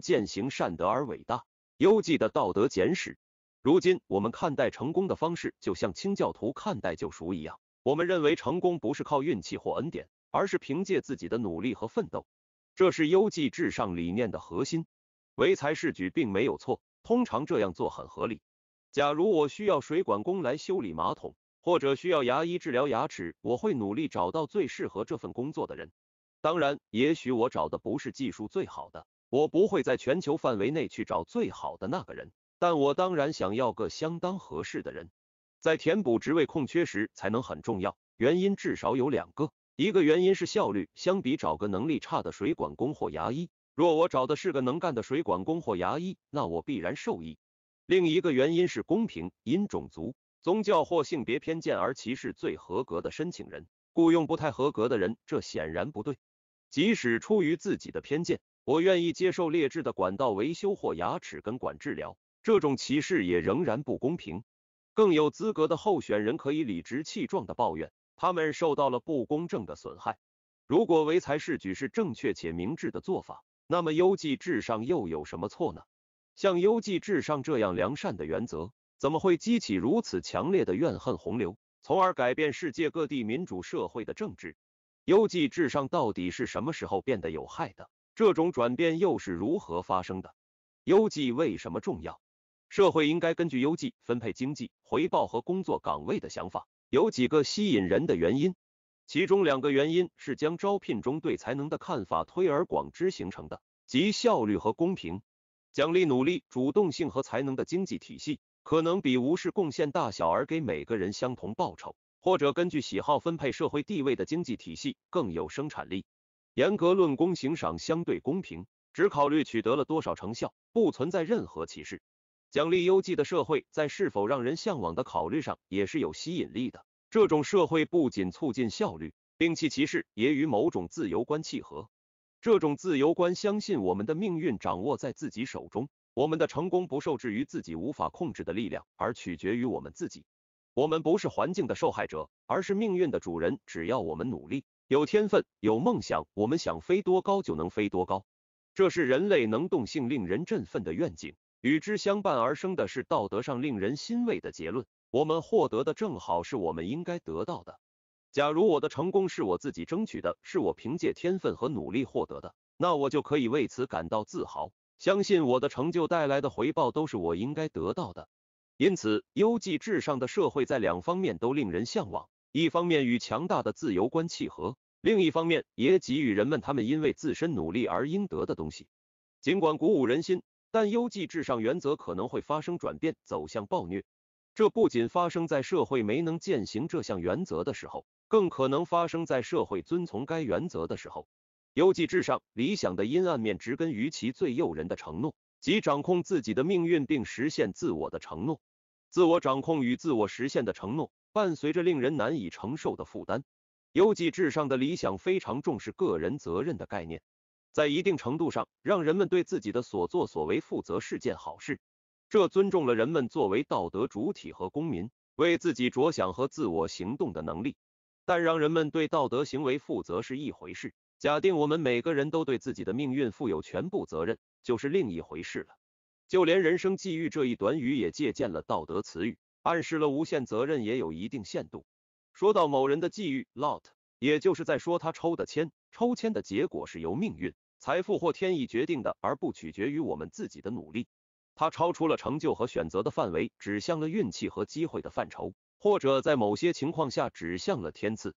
践行善德而伟大。优绩的道德简史。如今我们看待成功的方式，就像清教徒看待救赎一样。我们认为成功不是靠运气或恩典，而是凭借自己的努力和奋斗。这是优绩至上理念的核心。唯才是举并没有错，通常这样做很合理。假如我需要水管工来修理马桶，或者需要牙医治疗牙齿，我会努力找到最适合这份工作的人。当然，也许我找的不是技术最好的。我不会在全球范围内去找最好的那个人，但我当然想要个相当合适的人，在填补职位空缺时才能很重要。原因至少有两个：一个原因是效率，相比找个能力差的水管工或牙医，若我找的是个能干的水管工或牙医，那我必然受益；另一个原因是公平，因种族、宗教或性别偏见而歧视最合格的申请人，雇佣不太合格的人，这显然不对，即使出于自己的偏见。我愿意接受劣质的管道维修或牙齿根管治疗，这种歧视也仍然不公平。更有资格的候选人可以理直气壮地抱怨，他们受到了不公正的损害。如果唯才是举是正确且明智的做法，那么优绩至上又有什么错呢？像优绩至上这样良善的原则，怎么会激起如此强烈的怨恨洪流，从而改变世界各地民主社会的政治？优绩至上到底是什么时候变得有害的？这种转变又是如何发生的？优绩为什么重要？社会应该根据优绩分配经济回报和工作岗位的想法有几个吸引人的原因。其中两个原因是将招聘中对才能的看法推而广之形成的，即效率和公平。奖励努力、主动性和才能的经济体系，可能比无视贡献大小而给每个人相同报酬，或者根据喜好分配社会地位的经济体系更有生产力。严格论功行赏相对公平，只考虑取得了多少成效，不存在任何歧视。奖励优绩的社会在是否让人向往的考虑上也是有吸引力的。这种社会不仅促进效率，摒弃歧视，也与某种自由观契合。这种自由观相信我们的命运掌握在自己手中，我们的成功不受制于自己无法控制的力量，而取决于我们自己。我们不是环境的受害者，而是命运的主人。只要我们努力。有天分，有梦想，我们想飞多高就能飞多高。这是人类能动性令人振奋的愿景，与之相伴而生的是道德上令人欣慰的结论。我们获得的正好是我们应该得到的。假如我的成功是我自己争取的，是我凭借天分和努力获得的，那我就可以为此感到自豪，相信我的成就带来的回报都是我应该得到的。因此，优绩至上的社会在两方面都令人向往。一方面与强大的自由观契合，另一方面也给予人们他们因为自身努力而应得的东西。尽管鼓舞人心，但优绩至上原则可能会发生转变，走向暴虐。这不仅发生在社会没能践行这项原则的时候，更可能发生在社会遵从该原则的时候。优绩至上理想的阴暗面植根于其最诱人的承诺，即掌控自己的命运并实现自我的承诺，自我掌控与自我实现的承诺。伴随着令人难以承受的负担，优绩至上的理想非常重视个人责任的概念，在一定程度上，让人们对自己的所作所为负责是件好事，这尊重了人们作为道德主体和公民为自己着想和自我行动的能力。但让人们对道德行为负责是一回事，假定我们每个人都对自己的命运负有全部责任就是另一回事了。就连“人生际遇”这一短语也借鉴了道德词语。暗示了无限责任也有一定限度。说到某人的际遇 （lot），也就是在说他抽的签，抽签的结果是由命运、财富或天意决定的，而不取决于我们自己的努力。它超出了成就和选择的范围，指向了运气和机会的范畴，或者在某些情况下指向了天赐。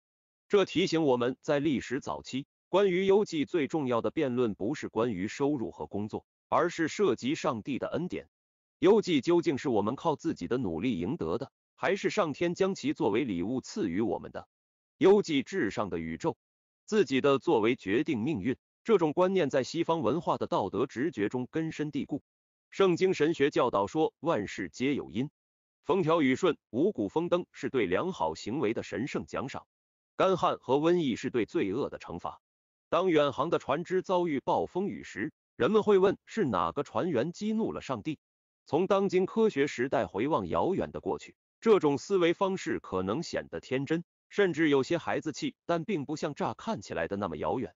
这提醒我们在历史早期，关于优绩最重要的辩论不是关于收入和工作，而是涉及上帝的恩典。优绩究竟是我们靠自己的努力赢得的，还是上天将其作为礼物赐予我们的？优绩至上的宇宙，自己的作为决定命运，这种观念在西方文化的道德直觉中根深蒂固。圣经神学教导说，万事皆有因，风调雨顺、五谷丰登是对良好行为的神圣奖赏，干旱和瘟疫是对罪恶的惩罚。当远航的船只遭遇暴风雨时，人们会问：是哪个船员激怒了上帝？从当今科学时代回望遥远的过去，这种思维方式可能显得天真，甚至有些孩子气，但并不像乍看起来的那么遥远。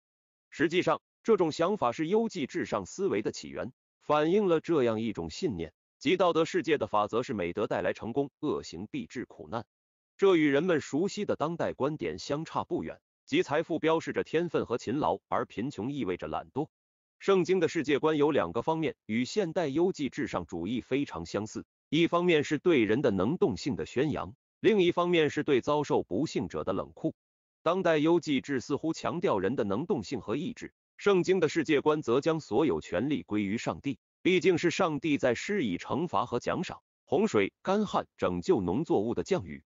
实际上，这种想法是优绩至上思维的起源，反映了这样一种信念：即道德世界的法则是美德带来成功，恶行必致苦难。这与人们熟悉的当代观点相差不远：即财富标示着天分和勤劳，而贫穷意味着懒惰。圣经的世界观有两个方面，与现代优绩至上主义非常相似。一方面是对人的能动性的宣扬，另一方面是对遭受不幸者的冷酷。当代优绩制似乎强调人的能动性和意志，圣经的世界观则将所有权利归于上帝，毕竟是上帝在施以惩罚和奖赏。洪水、干旱、拯救农作物的降雨，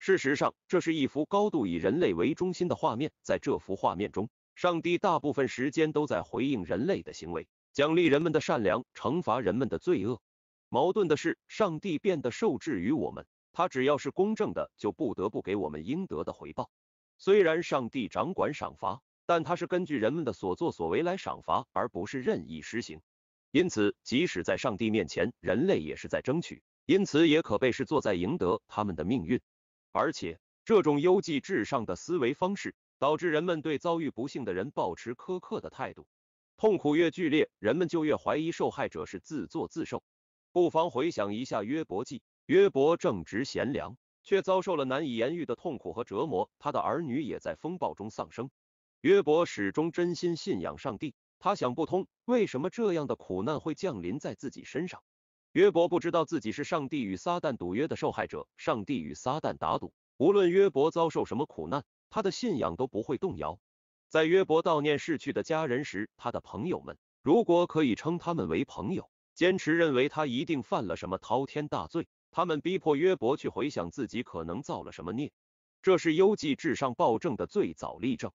事实上，这是一幅高度以人类为中心的画面。在这幅画面中，上帝大部分时间都在回应人类的行为，奖励人们的善良，惩罚人们的罪恶。矛盾的是，上帝变得受制于我们，他只要是公正的，就不得不给我们应得的回报。虽然上帝掌管赏罚，但他是根据人们的所作所为来赏罚，而不是任意施行。因此，即使在上帝面前，人类也是在争取，因此也可被视作在赢得他们的命运。而且，这种优绩至上的思维方式。导致人们对遭遇不幸的人保持苛刻的态度，痛苦越剧烈，人们就越怀疑受害者是自作自受。不妨回想一下约伯记，约伯正直贤良，却遭受了难以言喻的痛苦和折磨，他的儿女也在风暴中丧生。约伯始终真心信仰上帝，他想不通为什么这样的苦难会降临在自己身上。约伯不知道自己是上帝与撒旦赌约的受害者，上帝与撒旦打赌，无论约伯遭受什么苦难。他的信仰都不会动摇。在约伯悼念逝去的家人时，他的朋友们（如果可以称他们为朋友）坚持认为他一定犯了什么滔天大罪。他们逼迫约伯去回想自己可能造了什么孽。这是幽记至上暴政的最早例证。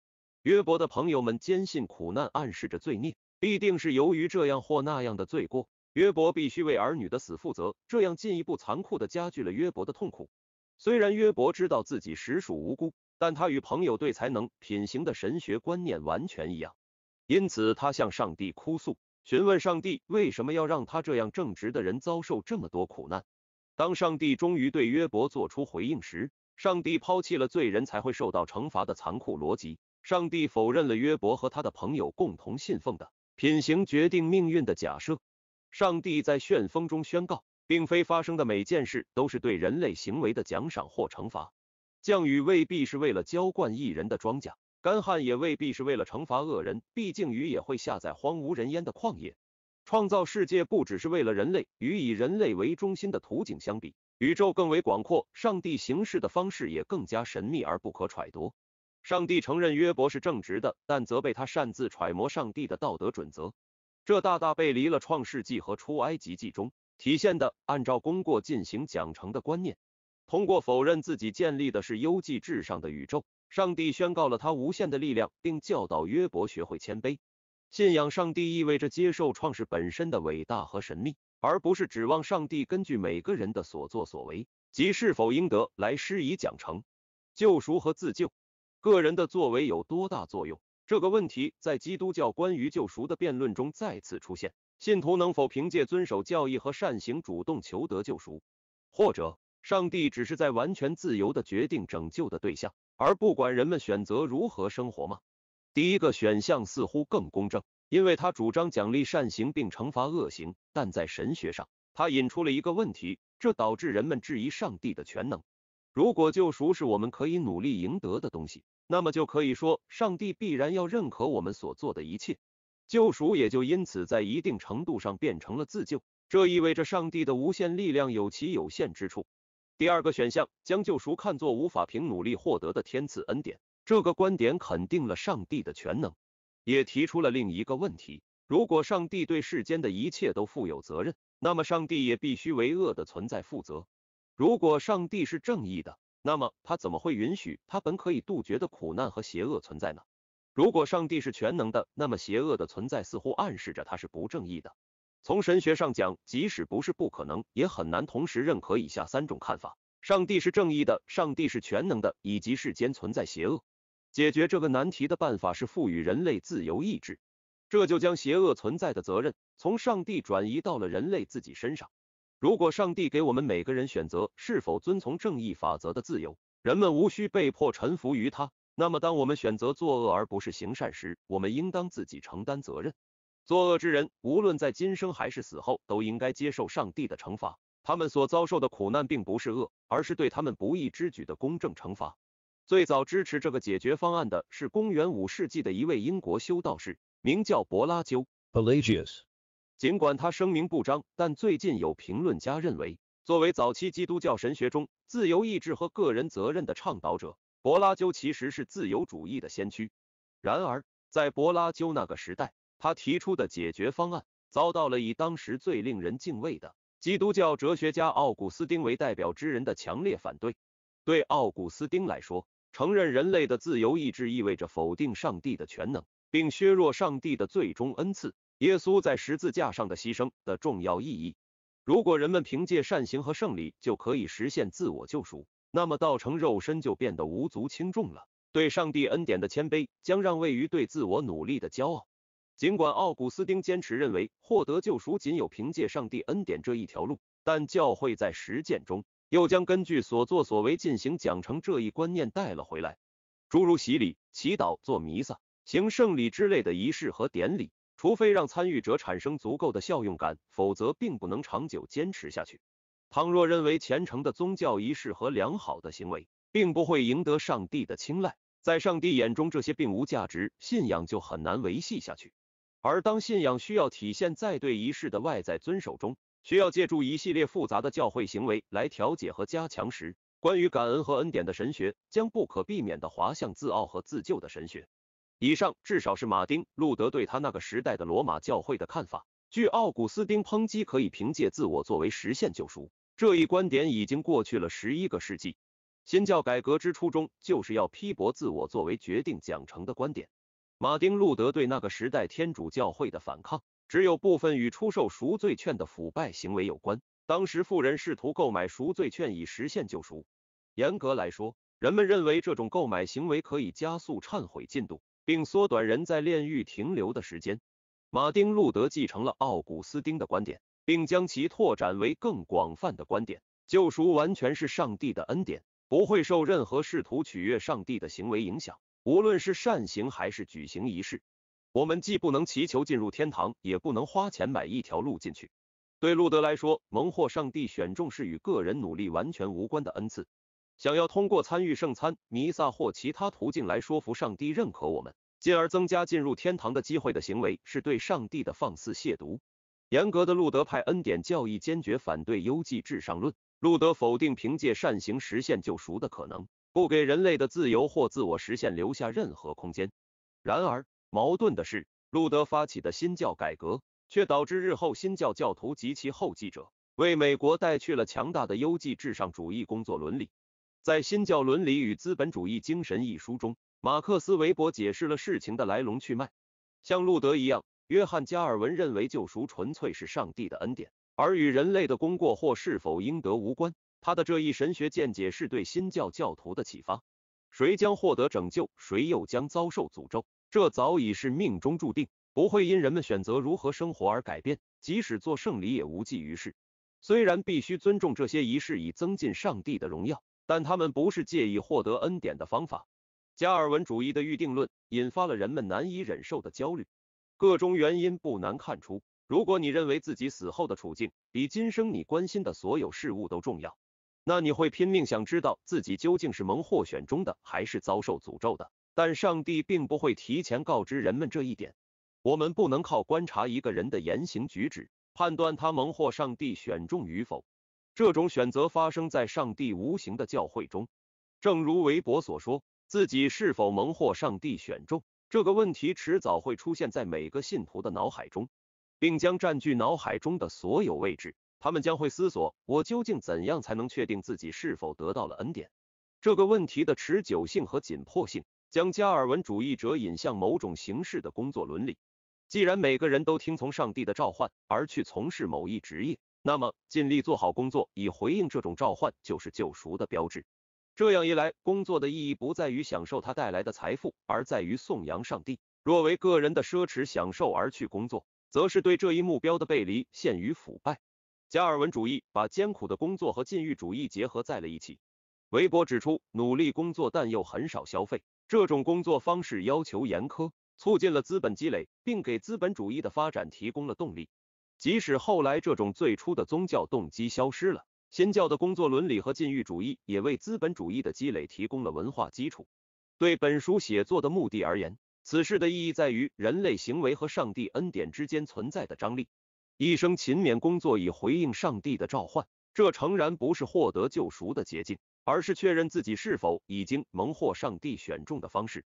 约伯的朋友们坚信苦难暗示着罪孽，必定是由于这样或那样的罪过。约伯必须为儿女的死负责，这样进一步残酷的加剧了约伯的痛苦。虽然约伯知道自己实属无辜。但他与朋友对才能、品行的神学观念完全一样，因此他向上帝哭诉，询问上帝为什么要让他这样正直的人遭受这么多苦难。当上帝终于对约伯做出回应时，上帝抛弃了罪人才会受到惩罚的残酷逻辑，上帝否认了约伯和他的朋友共同信奉的品行决定命运的假设。上帝在旋风中宣告，并非发生的每件事都是对人类行为的奖赏或惩罚。降雨未必是为了浇灌一人的庄稼，干旱也未必是为了惩罚恶人。毕竟雨也会下在荒无人烟的旷野。创造世界不只是为了人类，与以人类为中心的图景相比，宇宙更为广阔，上帝行事的方式也更加神秘而不可揣度。上帝承认约伯是正直的，但责备他擅自揣摩上帝的道德准则，这大大背离了创世纪和出埃及记中体现的按照功过进行奖惩的观念。通过否认自己建立的是优绩至上的宇宙，上帝宣告了他无限的力量，并教导约伯学会谦卑。信仰上帝意味着接受创世本身的伟大和神秘，而不是指望上帝根据每个人的所作所为及是否应得来施以奖惩、救赎和自救。个人的作为有多大作用？这个问题在基督教关于救赎的辩论中再次出现：信徒能否凭借遵守教义和善行主动求得救赎，或者？上帝只是在完全自由地决定拯救的对象，而不管人们选择如何生活吗？第一个选项似乎更公正，因为他主张奖励善行并惩罚恶行。但在神学上，他引出了一个问题，这导致人们质疑上帝的全能。如果救赎是我们可以努力赢得的东西，那么就可以说上帝必然要认可我们所做的一切，救赎也就因此在一定程度上变成了自救。这意味着上帝的无限力量有其有限之处。第二个选项将救赎看作无法凭努力获得的天赐恩典，这个观点肯定了上帝的全能，也提出了另一个问题：如果上帝对世间的一切都负有责任，那么上帝也必须为恶的存在负责。如果上帝是正义的，那么他怎么会允许他本可以杜绝的苦难和邪恶存在呢？如果上帝是全能的，那么邪恶的存在似乎暗示着他是不正义的。从神学上讲，即使不是不可能，也很难同时认可以下三种看法：上帝是正义的，上帝是全能的，以及世间存在邪恶。解决这个难题的办法是赋予人类自由意志，这就将邪恶存在的责任从上帝转移到了人类自己身上。如果上帝给我们每个人选择是否遵从正义法则的自由，人们无需被迫臣服于他，那么当我们选择作恶而不是行善时，我们应当自己承担责任。作恶之人，无论在今生还是死后，都应该接受上帝的惩罚。他们所遭受的苦难，并不是恶，而是对他们不义之举的公正惩罚。最早支持这个解决方案的是公元五世纪的一位英国修道士，名叫柏拉修 （Pelagius）。尽管他声名不彰，但最近有评论家认为，作为早期基督教神学中自由意志和个人责任的倡导者，柏拉修其实是自由主义的先驱。然而，在柏拉修那个时代，他提出的解决方案遭到了以当时最令人敬畏的基督教哲学家奥古斯丁为代表之人的强烈反对。对奥古斯丁来说，承认人类的自由意志意味着否定上帝的全能，并削弱上帝的最终恩赐——耶稣在十字架上的牺牲的重要意义。如果人们凭借善行和胜利就可以实现自我救赎，那么道成肉身就变得无足轻重了。对上帝恩典的谦卑将让位于对自我努力的骄傲。尽管奥古斯丁坚持认为获得救赎仅有凭借上帝恩典这一条路，但教会在实践中又将根据所作所为进行奖惩这一观念带了回来。诸如洗礼、祈祷、做弥撒、行圣礼之类的仪式和典礼，除非让参与者产生足够的效用感，否则并不能长久坚持下去。倘若认为虔诚的宗教仪式和良好的行为并不会赢得上帝的青睐，在上帝眼中这些并无价值，信仰就很难维系下去。而当信仰需要体现在对仪式的外在遵守中，需要借助一系列复杂的教会行为来调节和加强时，关于感恩和恩典的神学将不可避免地滑向自傲和自救的神学。以上至少是马丁·路德对他那个时代的罗马教会的看法。据奥古斯丁抨击，可以凭借自我作为实现救赎这一观点已经过去了十一个世纪。新教改革之初衷就是要批驳自我作为决定奖惩的观点。马丁路德对那个时代天主教会的反抗，只有部分与出售赎罪券的腐败行为有关。当时，富人试图购买赎罪券以实现救赎。严格来说，人们认为这种购买行为可以加速忏悔进度，并缩短人在炼狱停留的时间。马丁路德继承了奥古斯丁的观点，并将其拓展为更广泛的观点：救赎完全是上帝的恩典，不会受任何试图取悦上帝的行为影响。无论是善行还是举行仪式，我们既不能祈求进入天堂，也不能花钱买一条路进去。对路德来说，蒙获上帝选中是与个人努力完全无关的恩赐。想要通过参与圣餐、弥撒或其他途径来说服上帝认可我们，进而增加进入天堂的机会的行为，是对上帝的放肆亵渎。严格的路德派恩典教义坚决反对优绩至上论。路德否定凭借善行实现救赎的可能。不给人类的自由或自我实现留下任何空间。然而，矛盾的是，路德发起的新教改革却导致日后新教教徒及其后继者为美国带去了强大的优绩至上主义工作伦理。在《新教伦理与资本主义精神》一书中，马克思韦伯解释了事情的来龙去脉。像路德一样，约翰加尔文认为救赎纯粹是上帝的恩典，而与人类的功过或是否应得无关。他的这一神学见解是对新教教徒的启发。谁将获得拯救，谁又将遭受诅咒，这早已是命中注定，不会因人们选择如何生活而改变。即使做圣礼也无济于事。虽然必须尊重这些仪式以增进上帝的荣耀，但他们不是借以获得恩典的方法。加尔文主义的预定论引发了人们难以忍受的焦虑。各种原因不难看出，如果你认为自己死后的处境比今生你关心的所有事物都重要，那你会拼命想知道自己究竟是蒙获选中的，还是遭受诅咒的。但上帝并不会提前告知人们这一点。我们不能靠观察一个人的言行举止判断他蒙获上帝选中与否。这种选择发生在上帝无形的教会中。正如韦伯所说，自己是否蒙获上帝选中这个问题迟早会出现在每个信徒的脑海中，并将占据脑海中的所有位置。他们将会思索：我究竟怎样才能确定自己是否得到了恩典？这个问题的持久性和紧迫性将加尔文主义者引向某种形式的工作伦理。既然每个人都听从上帝的召唤而去从事某一职业，那么尽力做好工作以回应这种召唤就是救赎的标志。这样一来，工作的意义不在于享受它带来的财富，而在于颂扬上帝。若为个人的奢侈享受而去工作，则是对这一目标的背离，陷于腐败。加尔文主义把艰苦的工作和禁欲主义结合在了一起。韦伯指出，努力工作但又很少消费，这种工作方式要求严苛，促进了资本积累，并给资本主义的发展提供了动力。即使后来这种最初的宗教动机消失了，新教的工作伦理和禁欲主义也为资本主义的积累提供了文化基础。对本书写作的目的而言，此事的意义在于人类行为和上帝恩典之间存在的张力。一生勤勉工作以回应上帝的召唤，这诚然不是获得救赎的捷径，而是确认自己是否已经蒙获上帝选中的方式。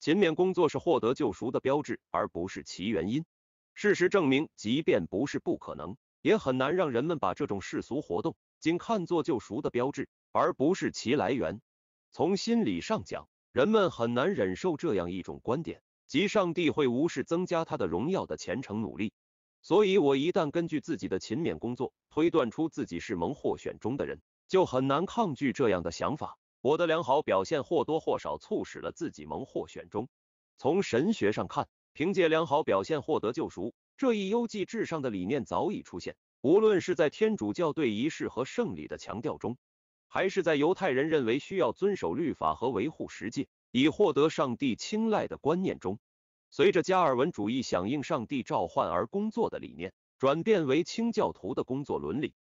勤勉工作是获得救赎的标志，而不是其原因。事实证明，即便不是不可能，也很难让人们把这种世俗活动仅看作救赎的标志，而不是其来源。从心理上讲，人们很难忍受这样一种观点，即上帝会无视增加他的荣耀的虔诚努力。所以，我一旦根据自己的勤勉工作推断出自己是蒙获选中的人，就很难抗拒这样的想法。我的良好表现或多或少促使了自己蒙获选中。从神学上看，凭借良好表现获得救赎这一优绩至上的理念早已出现，无论是在天主教对仪式和圣礼的强调中，还是在犹太人认为需要遵守律法和维护实诫以获得上帝青睐的观念中。随着加尔文主义响应上帝召唤而工作的理念转变为清教徒的工作伦理，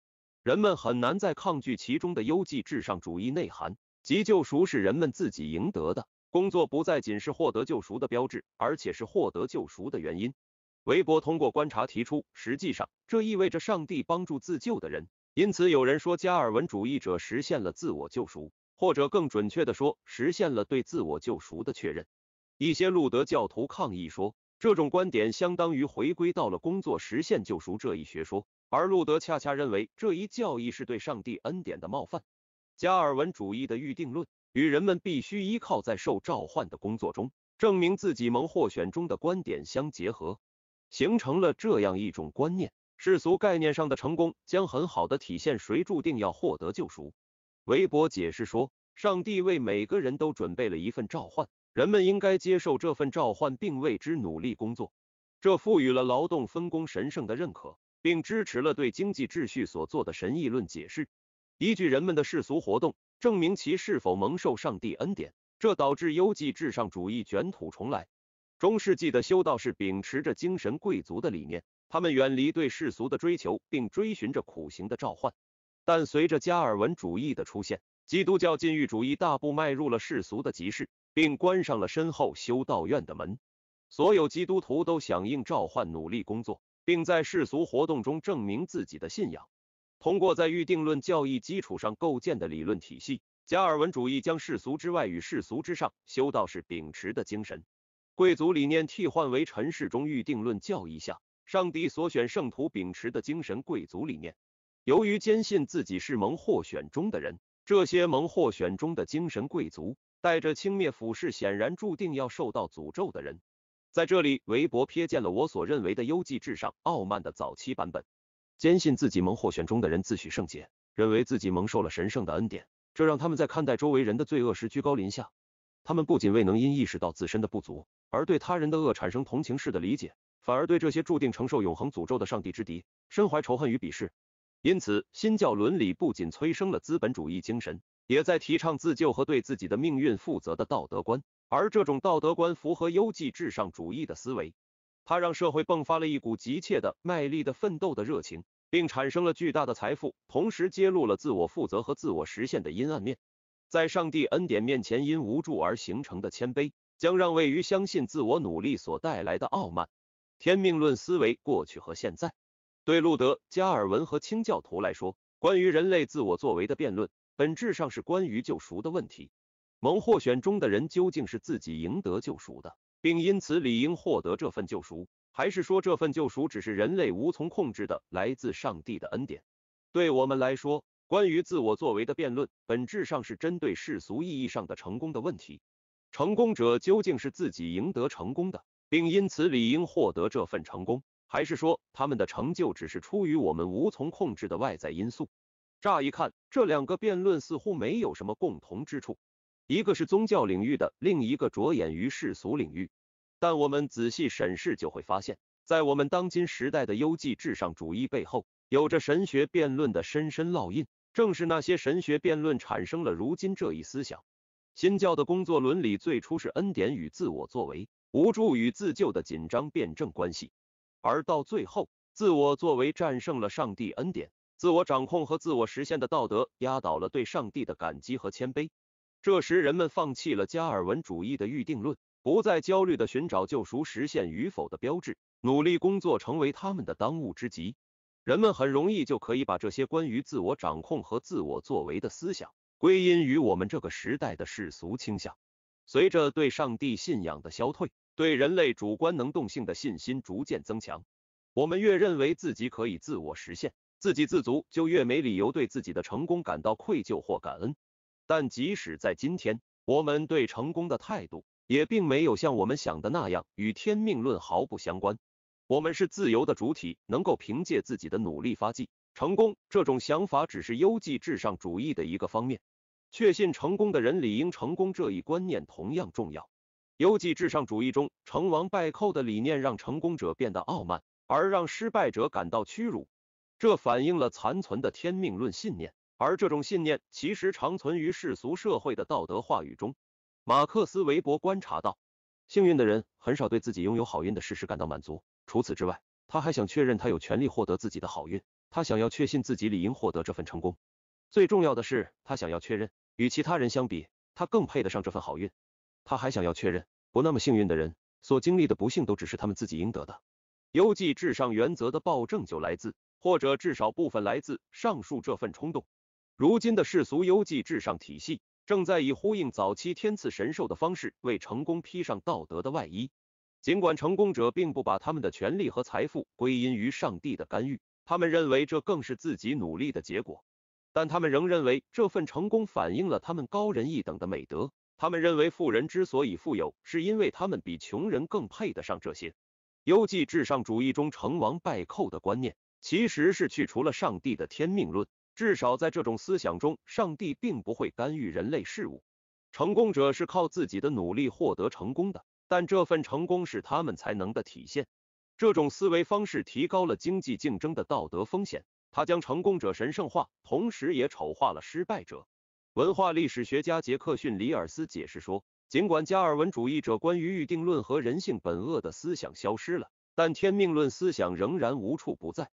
人们很难再抗拒其中的优绩至上主义内涵，即救赎是人们自己赢得的，工作不再仅是获得救赎的标志，而且是获得救赎的原因。韦伯通过观察提出，实际上这意味着上帝帮助自救的人，因此有人说加尔文主义者实现了自我救赎，或者更准确地说，实现了对自我救赎的确认。一些路德教徒抗议说，这种观点相当于回归到了“工作实现救赎”这一学说，而路德恰恰认为这一教义是对上帝恩典的冒犯。加尔文主义的预定论与人们必须依靠在受召唤的工作中证明自己蒙获选中的观点相结合，形成了这样一种观念：世俗概念上的成功将很好的体现谁注定要获得救赎。韦伯解释说，上帝为每个人都准备了一份召唤。人们应该接受这份召唤，并为之努力工作。这赋予了劳动分工神圣的认可，并支持了对经济秩序所做的神议论解释。依据人们的世俗活动，证明其是否蒙受上帝恩典，这导致优绩至上主义卷土重来。中世纪的修道士秉持着精神贵族的理念，他们远离对世俗的追求，并追寻着苦行的召唤。但随着加尔文主义的出现，基督教禁欲主义大步迈入了世俗的集市。并关上了身后修道院的门。所有基督徒都响应召唤，努力工作，并在世俗活动中证明自己的信仰。通过在预定论教义基础上构建的理论体系，加尔文主义将世俗之外与世俗之上修道士秉持的精神贵族理念，替换为尘世中预定论教义下上帝所选圣徒秉持的精神贵族理念。由于坚信自己是蒙获选中的人，这些蒙获选中的精神贵族。带着轻蔑俯视，显然注定要受到诅咒的人，在这里，韦伯瞥见了我所认为的优绩至上、傲慢的早期版本。坚信自己蒙获选中的人自诩圣洁，认为自己蒙受了神圣的恩典，这让他们在看待周围人的罪恶时居高临下。他们不仅未能因意识到自身的不足而对他人的恶产生同情式的理解，反而对这些注定承受永恒诅咒的上帝之敌，身怀仇恨与鄙视。因此，新教伦理不仅催生了资本主义精神。也在提倡自救和对自己的命运负责的道德观，而这种道德观符合优绩至上主义的思维。它让社会迸发了一股急切的、卖力的奋斗的热情，并产生了巨大的财富，同时揭露了自我负责和自我实现的阴暗面。在上帝恩典面前因无助而形成的谦卑，将让位于相信自我努力所带来的傲慢。天命论思维过去和现在，对路德、加尔文和清教徒来说，关于人类自我作为的辩论。本质上是关于救赎的问题：，蒙获选中的人究竟是自己赢得救赎的，并因此理应获得这份救赎，还是说这份救赎只是人类无从控制的来自上帝的恩典？对我们来说，关于自我作为的辩论，本质上是针对世俗意义上的成功的问题：，成功者究竟是自己赢得成功的，并因此理应获得这份成功，还是说他们的成就只是出于我们无从控制的外在因素？乍一看，这两个辩论似乎没有什么共同之处，一个是宗教领域的，另一个着眼于世俗领域。但我们仔细审视，就会发现，在我们当今时代的优绩至上主义背后，有着神学辩论的深深烙印。正是那些神学辩论产生了如今这一思想。新教的工作伦理最初是恩典与自我作为、无助与自救的紧张辩证关系，而到最后，自我作为战胜了上帝恩典。自我掌控和自我实现的道德压倒了对上帝的感激和谦卑。这时，人们放弃了加尔文主义的预定论，不再焦虑地寻找救赎实现与否的标志，努力工作成为他们的当务之急。人们很容易就可以把这些关于自我掌控和自我作为的思想归因于我们这个时代的世俗倾向。随着对上帝信仰的消退，对人类主观能动性的信心逐渐增强，我们越认为自己可以自我实现。自给自足就越没理由对自己的成功感到愧疚或感恩。但即使在今天，我们对成功的态度也并没有像我们想的那样与天命论毫不相关。我们是自由的主体，能够凭借自己的努力发迹成功。这种想法只是优绩至上主义的一个方面。确信成功的人理应成功这一观念同样重要。优绩至上主义中“成王败寇”的理念让成功者变得傲慢，而让失败者感到屈辱。这反映了残存的天命论信念，而这种信念其实长存于世俗社会的道德话语中。马克思韦伯观察到，幸运的人很少对自己拥有好运的事实感到满足。除此之外，他还想确认他有权利获得自己的好运，他想要确信自己理应获得这份成功。最重要的是，他想要确认与其他人相比，他更配得上这份好运。他还想要确认，不那么幸运的人所经历的不幸都只是他们自己应得的。优绩至上原则的暴政就来自。或者至少部分来自上述这份冲动。如今的世俗优绩至上体系，正在以呼应早期天赐神授的方式，为成功披上道德的外衣。尽管成功者并不把他们的权利和财富归因于上帝的干预，他们认为这更是自己努力的结果。但他们仍认为这份成功反映了他们高人一等的美德。他们认为富人之所以富有，是因为他们比穷人更配得上这些。优绩至上主义中成王败寇的观念。其实是去除了上帝的天命论，至少在这种思想中，上帝并不会干预人类事物。成功者是靠自己的努力获得成功的，但这份成功是他们才能的体现。这种思维方式提高了经济竞争的道德风险，他将成功者神圣化，同时也丑化了失败者。文化历史学家杰克逊·里尔斯解释说，尽管加尔文主义者关于预定论和人性本恶的思想消失了，但天命论思想仍然无处不在。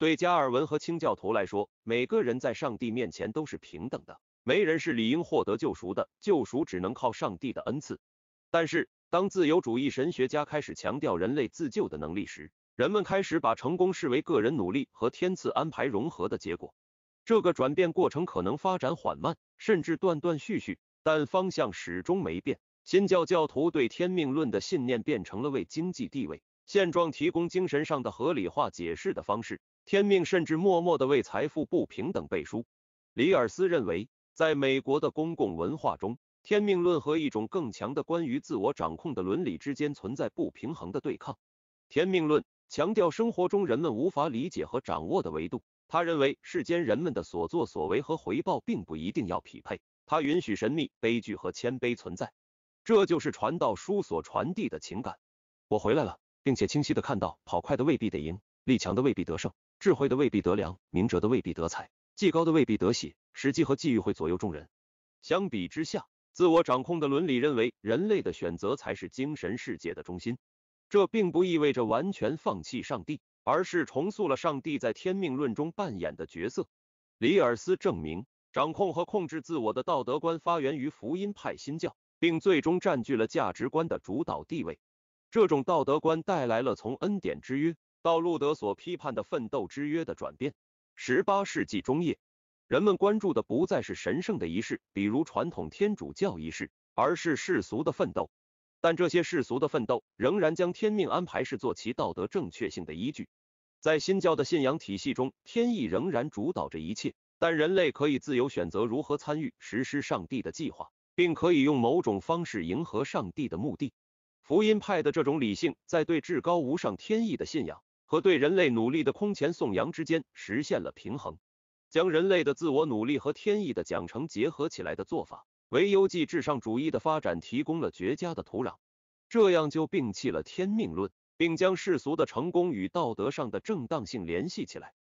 对加尔文和清教徒来说，每个人在上帝面前都是平等的，没人是理应获得救赎的，救赎只能靠上帝的恩赐。但是，当自由主义神学家开始强调人类自救的能力时，人们开始把成功视为个人努力和天赐安排融合的结果。这个转变过程可能发展缓慢，甚至断断续续，但方向始终没变。新教教徒对天命论的信念变成了为经济地位现状提供精神上的合理化解释的方式。天命甚至默默的为财富不平等背书。李尔斯认为，在美国的公共文化中，天命论和一种更强的关于自我掌控的伦理之间存在不平衡的对抗。天命论强调生活中人们无法理解和掌握的维度。他认为，世间人们的所作所为和回报并不一定要匹配。他允许神秘、悲剧和谦卑存在。这就是传道书所传递的情感。我回来了，并且清晰的看到，跑快的未必得赢，力强的未必得胜。智慧的未必得良，明哲的未必得才，技高的未必得喜，时机和际遇会左右众人。相比之下，自我掌控的伦理认为，人类的选择才是精神世界的中心。这并不意味着完全放弃上帝，而是重塑了上帝在天命论中扮演的角色。里尔斯证明，掌控和控制自我的道德观发源于福音派新教，并最终占据了价值观的主导地位。这种道德观带来了从恩典之约。到路德所批判的奋斗之约的转变，十八世纪中叶，人们关注的不再是神圣的仪式，比如传统天主教仪式，而是世俗的奋斗。但这些世俗的奋斗仍然将天命安排视作其道德正确性的依据。在新教的信仰体系中，天意仍然主导着一切，但人类可以自由选择如何参与实施上帝的计划，并可以用某种方式迎合上帝的目的。福音派的这种理性，在对至高无上天意的信仰。和对人类努力的空前颂扬之间实现了平衡，将人类的自我努力和天意的奖惩结合起来的做法，为优绩至上主义的发展提供了绝佳的土壤。这样就摒弃了天命论，并将世俗的成功与道德上的正当性联系起来。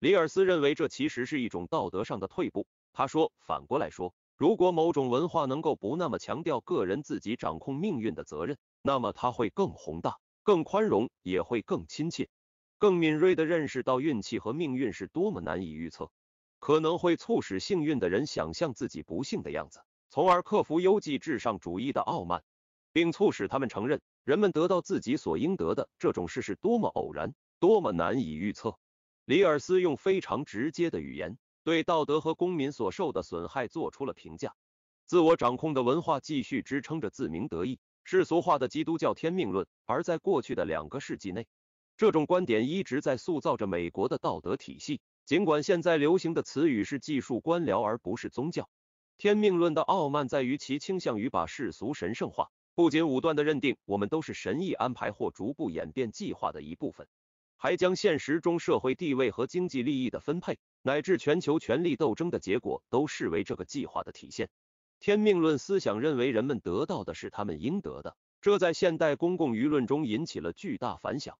李尔斯认为这其实是一种道德上的退步。他说：“反过来说，如果某种文化能够不那么强调个人自己掌控命运的责任，那么它会更宏大、更宽容，也会更亲切。”更敏锐地认识到运气和命运是多么难以预测，可能会促使幸运的人想象自己不幸的样子，从而克服优绩至上主义的傲慢，并促使他们承认人们得到自己所应得的这种事是多么偶然、多么难以预测。李尔斯用非常直接的语言对道德和公民所受的损害做出了评价。自我掌控的文化继续支撑着自鸣得意、世俗化的基督教天命论，而在过去的两个世纪内。这种观点一直在塑造着美国的道德体系，尽管现在流行的词语是技术官僚，而不是宗教。天命论的傲慢在于其倾向于把世俗神圣化，不仅武断的认定我们都是神意安排或逐步演变计划的一部分，还将现实中社会地位和经济利益的分配，乃至全球权力斗争的结果，都视为这个计划的体现。天命论思想认为人们得到的是他们应得的，这在现代公共舆论中引起了巨大反响。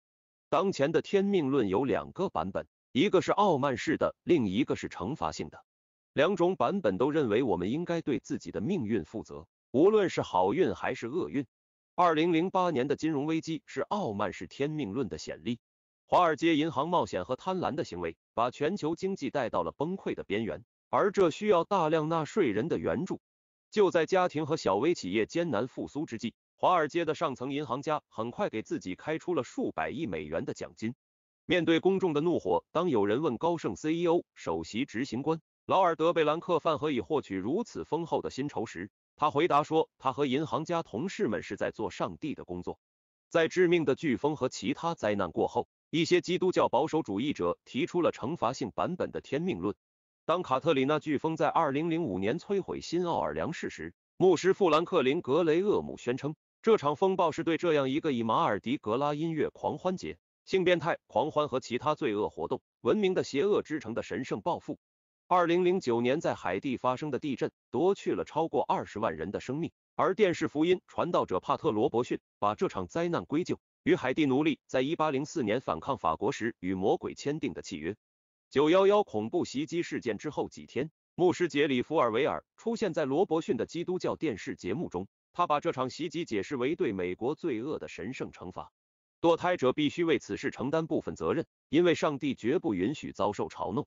当前的天命论有两个版本，一个是傲慢式的，另一个是惩罚性的。两种版本都认为我们应该对自己的命运负责，无论是好运还是厄运。二零零八年的金融危机是傲慢式天命论的显例，华尔街银行冒险和贪婪的行为把全球经济带到了崩溃的边缘，而这需要大量纳税人的援助。就在家庭和小微企业艰难复苏之际。华尔街的上层银行家很快给自己开出了数百亿美元的奖金。面对公众的怒火，当有人问高盛 CEO 首席执行官劳尔德贝兰克范何以获取如此丰厚的薪酬时，他回答说：“他和银行家同事们是在做上帝的工作。”在致命的飓风和其他灾难过后，一些基督教保守主义者提出了惩罚性版本的天命论。当卡特里娜飓风在2005年摧毁新奥尔良市时，牧师富兰克林格雷厄姆宣称。这场风暴是对这样一个以马尔迪格拉音乐狂欢节、性变态狂欢和其他罪恶活动闻名的邪恶之城的神圣报复。二零零九年在海地发生的地震夺去了超过二十万人的生命，而电视福音传道者帕特·罗伯逊把这场灾难归咎于海地奴隶在一八零四年反抗法国时与魔鬼签订的契约。九幺幺恐怖袭击事件之后几天，牧师杰里·福尔维尔出现在罗伯逊的基督教电视节目中。他把这场袭击解释为对美国罪恶的神圣惩罚，堕胎者必须为此事承担部分责任，因为上帝绝不允许遭受嘲弄。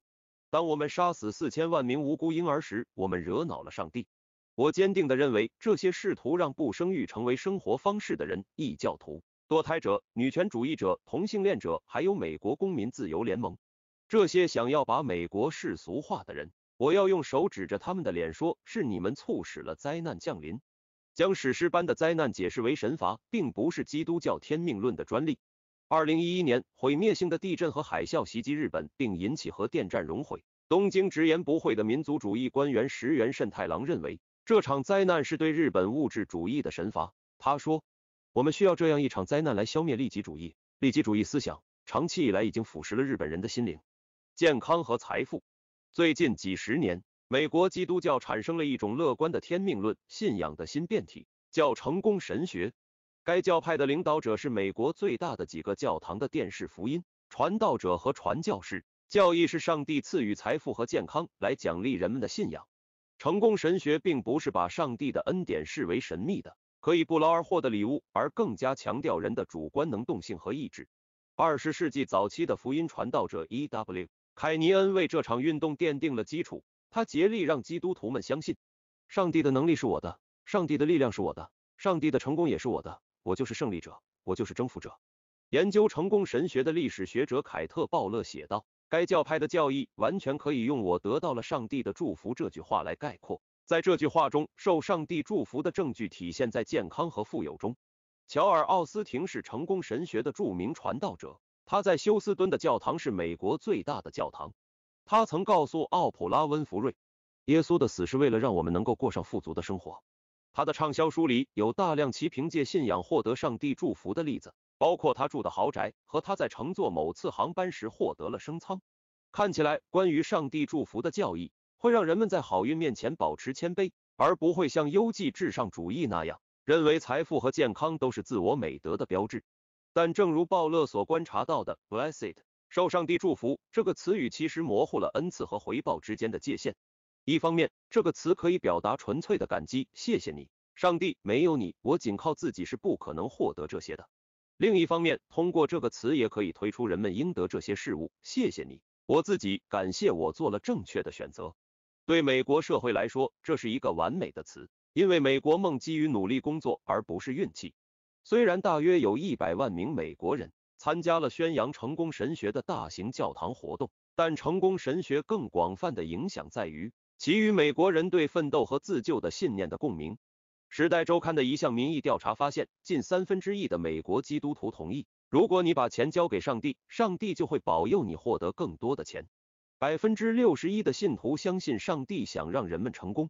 当我们杀死四千万名无辜婴儿时，我们惹恼了上帝。我坚定地认为，这些试图让不生育成为生活方式的人——异教徒、堕胎者、女权主义者、同性恋者，还有美国公民自由联盟——这些想要把美国世俗化的人，我要用手指着他们的脸说，是你们促使了灾难降临。将史诗般的灾难解释为神罚，并不是基督教天命论的专利。二零一一年，毁灭性的地震和海啸袭击日本，并引起核电站熔毁。东京直言不讳的民族主义官员石原慎太郎认为，这场灾难是对日本物质主义的神罚。他说：“我们需要这样一场灾难来消灭利己主义。利己主义思想长期以来已经腐蚀了日本人的心灵、健康和财富。最近几十年。”美国基督教产生了一种乐观的天命论信仰的新变体，叫成功神学。该教派的领导者是美国最大的几个教堂的电视福音传道者和传教士。教义是上帝赐予财富和健康来奖励人们的信仰。成功神学并不是把上帝的恩典视为神秘的、可以不劳而获的礼物，而更加强调人的主观能动性和意志。二十世纪早期的福音传道者 E.W. 凯尼恩为这场运动奠定了基础。他竭力让基督徒们相信，上帝的能力是我的，上帝的力量是我的，上帝的成功也是我的，我就是胜利者，我就是征服者。研究成功神学的历史学者凯特·鲍勒写道，该教派的教义完全可以用“我得到了上帝的祝福”这句话来概括。在这句话中，受上帝祝福的证据体现在健康和富有中。乔尔·奥斯廷是成功神学的著名传道者，他在休斯敦的教堂是美国最大的教堂。他曾告诉奥普拉温弗瑞，耶稣的死是为了让我们能够过上富足的生活。他的畅销书里有大量其凭借信仰获得上帝祝福的例子，包括他住的豪宅和他在乘坐某次航班时获得了升舱。看起来，关于上帝祝福的教义会让人们在好运面前保持谦卑，而不会像优绩至上主义那样认为财富和健康都是自我美德的标志。但正如鲍勒所观察到的，Blessed。受上帝祝福这个词语其实模糊了恩赐和回报之间的界限。一方面，这个词可以表达纯粹的感激，谢谢你，上帝，没有你，我仅靠自己是不可能获得这些的。另一方面，通过这个词也可以推出人们应得这些事物，谢谢你，我自己感谢我做了正确的选择。对美国社会来说，这是一个完美的词，因为美国梦基于努力工作而不是运气。虽然大约有一百万名美国人。参加了宣扬成功神学的大型教堂活动，但成功神学更广泛的影响在于给予美国人对奋斗和自救的信念的共鸣。时代周刊的一项民意调查发现，近三分之一的美国基督徒同意，如果你把钱交给上帝，上帝就会保佑你获得更多的钱。百分之六十一的信徒相信上帝想让人们成功。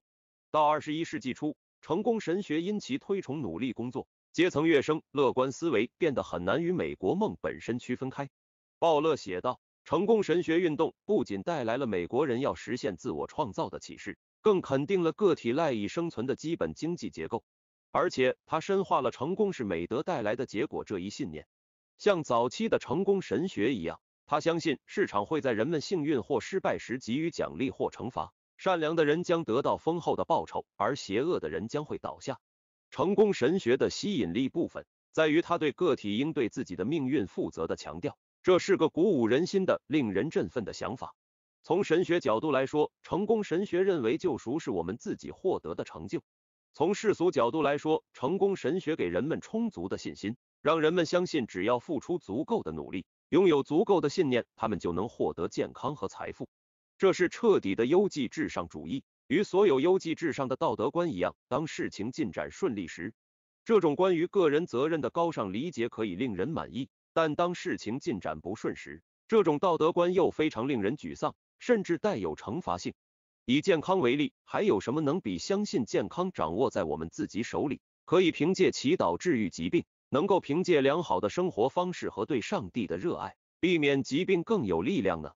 到二十一世纪初，成功神学因其推崇努力工作。阶层跃升，乐观思维变得很难与美国梦本身区分开。鲍勒写道：“成功神学运动不仅带来了美国人要实现自我创造的启示，更肯定了个体赖以生存的基本经济结构，而且它深化了‘成功是美德带来的结果’这一信念。像早期的成功神学一样，他相信市场会在人们幸运或失败时给予奖励或惩罚，善良的人将得到丰厚的报酬，而邪恶的人将会倒下。”成功神学的吸引力部分在于他对个体应对自己的命运负责的强调，这是个鼓舞人心的、令人振奋的想法。从神学角度来说，成功神学认为救赎是我们自己获得的成就；从世俗角度来说，成功神学给人们充足的信心，让人们相信只要付出足够的努力，拥有足够的信念，他们就能获得健康和财富。这是彻底的优绩至上主义。与所有优绩至上的道德观一样，当事情进展顺利时，这种关于个人责任的高尚理解可以令人满意；但当事情进展不顺时，这种道德观又非常令人沮丧，甚至带有惩罚性。以健康为例，还有什么能比相信健康掌握在我们自己手里，可以凭借祈祷治愈疾病，能够凭借良好的生活方式和对上帝的热爱避免疾病更有力量呢？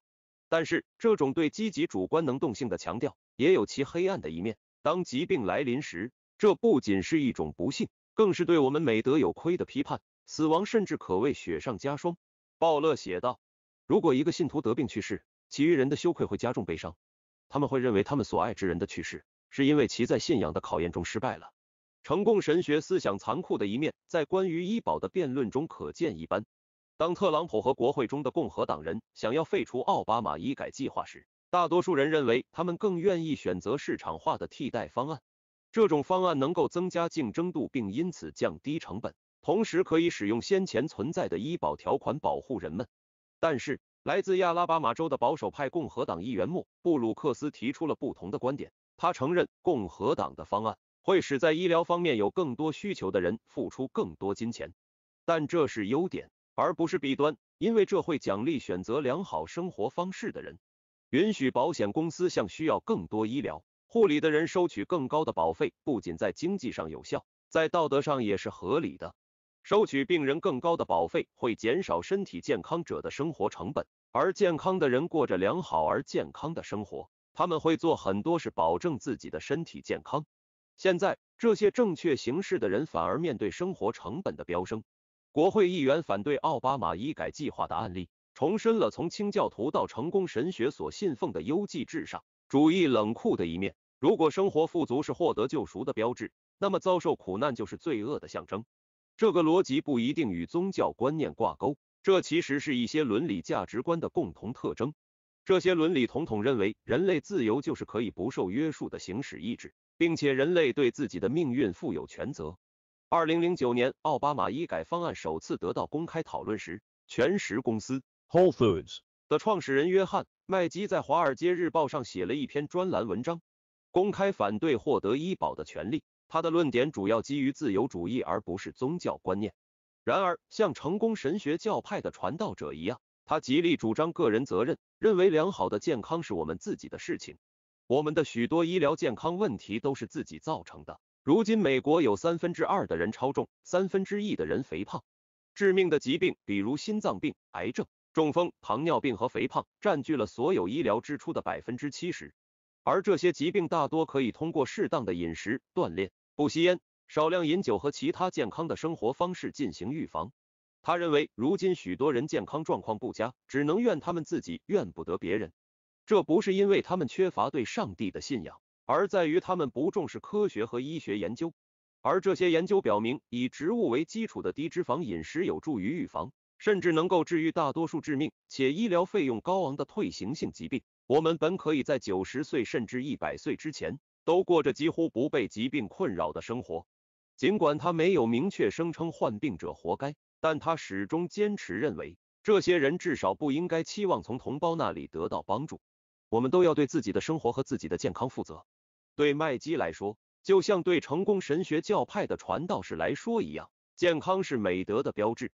但是，这种对积极主观能动性的强调。也有其黑暗的一面。当疾病来临时，这不仅是一种不幸，更是对我们美德有亏的批判。死亡甚至可谓雪上加霜。鲍勒写道：“如果一个信徒得病去世，其余人的羞愧会加重悲伤。他们会认为他们所爱之人的去世是因为其在信仰的考验中失败了。”成共神学思想残酷的一面在关于医保的辩论中可见一斑。当特朗普和国会中的共和党人想要废除奥巴马医改计划时，大多数人认为，他们更愿意选择市场化的替代方案。这种方案能够增加竞争度，并因此降低成本，同时可以使用先前存在的医保条款保护人们。但是，来自亚拉巴马州的保守派共和党议员莫布鲁克斯提出了不同的观点。他承认共和党的方案会使在医疗方面有更多需求的人付出更多金钱，但这是优点而不是弊端，因为这会奖励选择良好生活方式的人。允许保险公司向需要更多医疗护理的人收取更高的保费，不仅在经济上有效，在道德上也是合理的。收取病人更高的保费会减少身体健康者的生活成本，而健康的人过着良好而健康的生活，他们会做很多事保证自己的身体健康。现在，这些正确行事的人反而面对生活成本的飙升。国会议员反对奥巴马医改计划的案例。重申了从清教徒到成功神学所信奉的优绩至上主义冷酷的一面。如果生活富足是获得救赎的标志，那么遭受苦难就是罪恶的象征。这个逻辑不一定与宗教观念挂钩，这其实是一些伦理价值观的共同特征。这些伦理统统认为，人类自由就是可以不受约束的行使意志，并且人类对自己的命运负有全责。二零零九年，奥巴马医改方案首次得到公开讨论时，全时公司。Whole Foods 的创始人约翰·麦基在《华尔街日报》上写了一篇专栏文章，公开反对获得医保的权利。他的论点主要基于自由主义，而不是宗教观念。然而，像成功神学教派的传道者一样，他极力主张个人责任，认为良好的健康是我们自己的事情。我们的许多医疗健康问题都是自己造成的。如今，美国有三分之二的人超重，三分之一的人肥胖。致命的疾病，比如心脏病、癌症。中风、糖尿病和肥胖占据了所有医疗支出的百分之七十，而这些疾病大多可以通过适当的饮食、锻炼、不吸烟、少量饮酒和其他健康的生活方式进行预防。他认为，如今许多人健康状况不佳，只能怨他们自己，怨不得别人。这不是因为他们缺乏对上帝的信仰，而在于他们不重视科学和医学研究。而这些研究表明，以植物为基础的低脂肪饮食有助于预防。甚至能够治愈大多数致命且医疗费用高昂的退行性疾病。我们本可以在九十岁甚至一百岁之前，都过着几乎不被疾病困扰的生活。尽管他没有明确声称患病者活该，但他始终坚持认为，这些人至少不应该期望从同胞那里得到帮助。我们都要对自己的生活和自己的健康负责。对麦基来说，就像对成功神学教派的传道士来说一样，健康是美德的标志。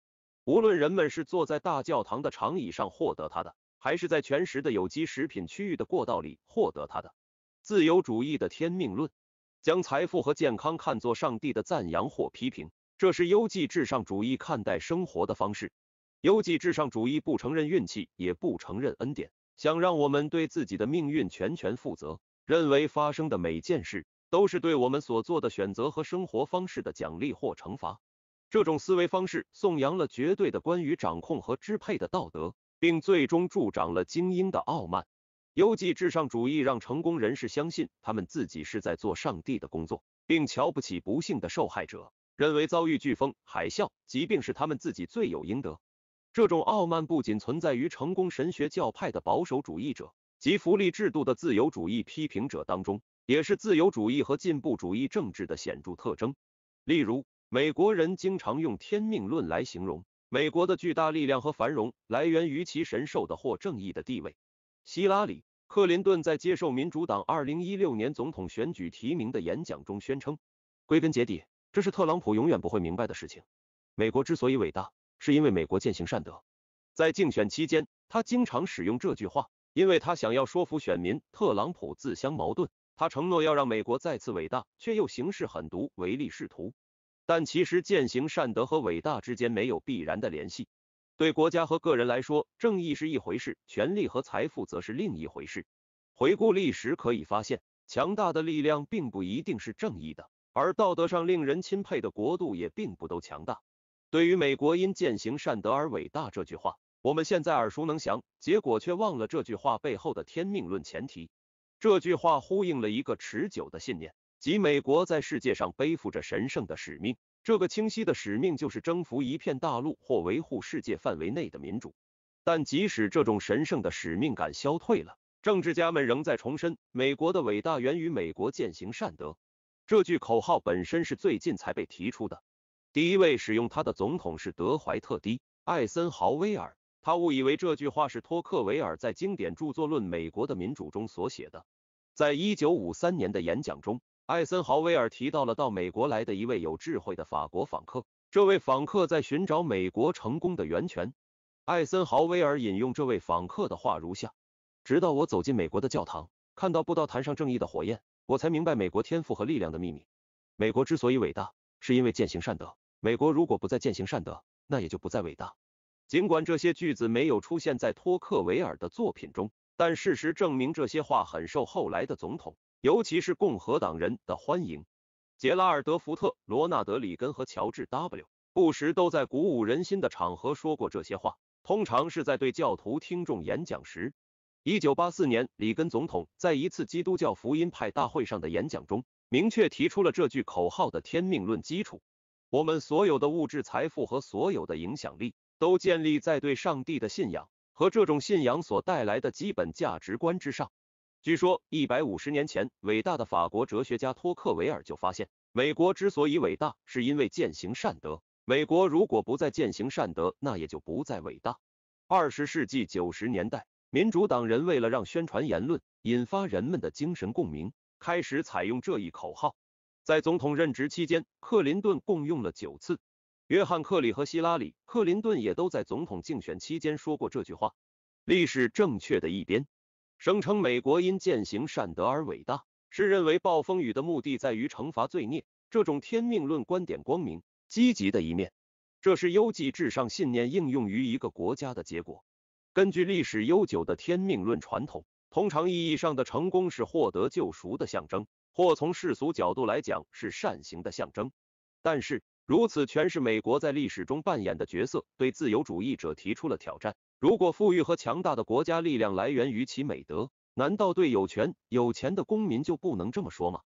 无论人们是坐在大教堂的长椅上获得它的，还是在全食的有机食品区域的过道里获得它的，自由主义的天命论将财富和健康看作上帝的赞扬或批评，这是优绩至上主义看待生活的方式。优绩至上主义不承认运气，也不承认恩典，想让我们对自己的命运全权负责，认为发生的每件事都是对我们所做的选择和生活方式的奖励或惩罚。这种思维方式颂扬了绝对的关于掌控和支配的道德，并最终助长了精英的傲慢。优绩至上主义让成功人士相信他们自己是在做上帝的工作，并瞧不起不幸的受害者，认为遭遇飓风、海啸、疾病是他们自己罪有应得。这种傲慢不仅存在于成功神学教派的保守主义者及福利制度的自由主义批评者当中，也是自由主义和进步主义政治的显著特征。例如。美国人经常用天命论来形容美国的巨大力量和繁荣，来源于其神授的或正义的地位。希拉里·克林顿在接受民主党二零一六年总统选举提名的演讲中宣称，归根结底，这是特朗普永远不会明白的事情。美国之所以伟大，是因为美国践行善德。在竞选期间，他经常使用这句话，因为他想要说服选民，特朗普自相矛盾。他承诺要让美国再次伟大，却又行事狠毒、唯利是图。但其实践行善德和伟大之间没有必然的联系。对国家和个人来说，正义是一回事，权力和财富则是另一回事。回顾历史，可以发现，强大的力量并不一定是正义的，而道德上令人钦佩的国度也并不都强大。对于美国因践行善德而伟大这句话，我们现在耳熟能详，结果却忘了这句话背后的天命论前提。这句话呼应了一个持久的信念。即美国在世界上背负着神圣的使命，这个清晰的使命就是征服一片大陆或维护世界范围内的民主。但即使这种神圣的使命感消退了，政治家们仍在重申美国的伟大源于美国践行善德这句口号本身是最近才被提出的。第一位使用他的总统是德怀特迪·艾森豪威尔，他误以为这句话是托克维尔在经典著作《论美国的民主》中所写的，在一九五三年的演讲中。艾森豪威尔提到了到美国来的一位有智慧的法国访客，这位访客在寻找美国成功的源泉。艾森豪威尔引用这位访客的话如下：“直到我走进美国的教堂，看到布道坛上正义的火焰，我才明白美国天赋和力量的秘密。美国之所以伟大，是因为践行善德。美国如果不再践行善德，那也就不再伟大。”尽管这些句子没有出现在托克维尔的作品中，但事实证明这些话很受后来的总统。尤其是共和党人的欢迎。杰拉尔德·福特、罗纳德·里根和乔治 ·W. 布什都在鼓舞人心的场合说过这些话，通常是在对教徒听众演讲时。一九八四年，里根总统在一次基督教福音派大会上的演讲中，明确提出了这句口号的天命论基础：我们所有的物质财富和所有的影响力，都建立在对上帝的信仰和这种信仰所带来的基本价值观之上。据说一百五十年前，伟大的法国哲学家托克维尔就发现，美国之所以伟大，是因为践行善德。美国如果不再践行善德，那也就不再伟大。二十世纪九十年代，民主党人为了让宣传言论引发人们的精神共鸣，开始采用这一口号。在总统任职期间，克林顿共用了九次。约翰·克里和希拉里·克林顿也都在总统竞选期间说过这句话：“历史正确的一边。”声称美国因践行善德而伟大，是认为暴风雨的目的在于惩罚罪孽。这种天命论观点，光明积极的一面，这是优绩至上信念应用于一个国家的结果。根据历史悠久的天命论传统，通常意义上的成功是获得救赎的象征，或从世俗角度来讲是善行的象征。但是，如此，诠释美国在历史中扮演的角色，对自由主义者提出了挑战。如果富裕和强大的国家力量来源于其美德，难道对有权、有钱的公民就不能这么说吗？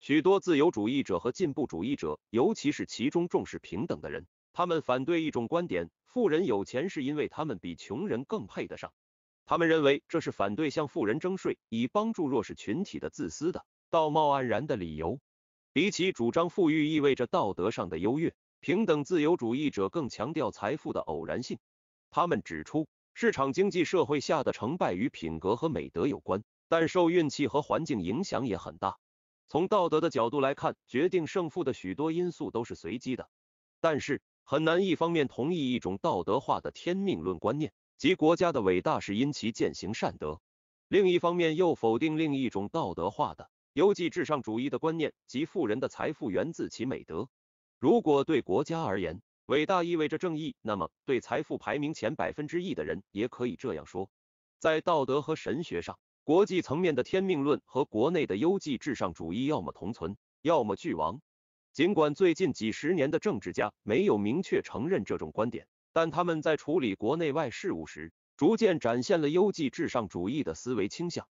许多自由主义者和进步主义者，尤其是其中重视平等的人，他们反对一种观点：富人有钱是因为他们比穷人更配得上。他们认为这是反对向富人征税以帮助弱势群体的自私的、道貌岸然的理由。比起主张富裕意味着道德上的优越，平等自由主义者更强调财富的偶然性。他们指出，市场经济社会下的成败与品格和美德有关，但受运气和环境影响也很大。从道德的角度来看，决定胜负的许多因素都是随机的。但是，很难一方面同意一种道德化的天命论观念，即国家的伟大是因其践行善德，另一方面又否定另一种道德化的。优绩至上主义的观念及富人的财富源自其美德。如果对国家而言，伟大意味着正义，那么对财富排名前百分之一的人也可以这样说。在道德和神学上，国际层面的天命论和国内的优绩至上主义要么同存，要么俱亡。尽管最近几十年的政治家没有明确承认这种观点，但他们在处理国内外事务时，逐渐展现了优绩至上主义的思维倾向。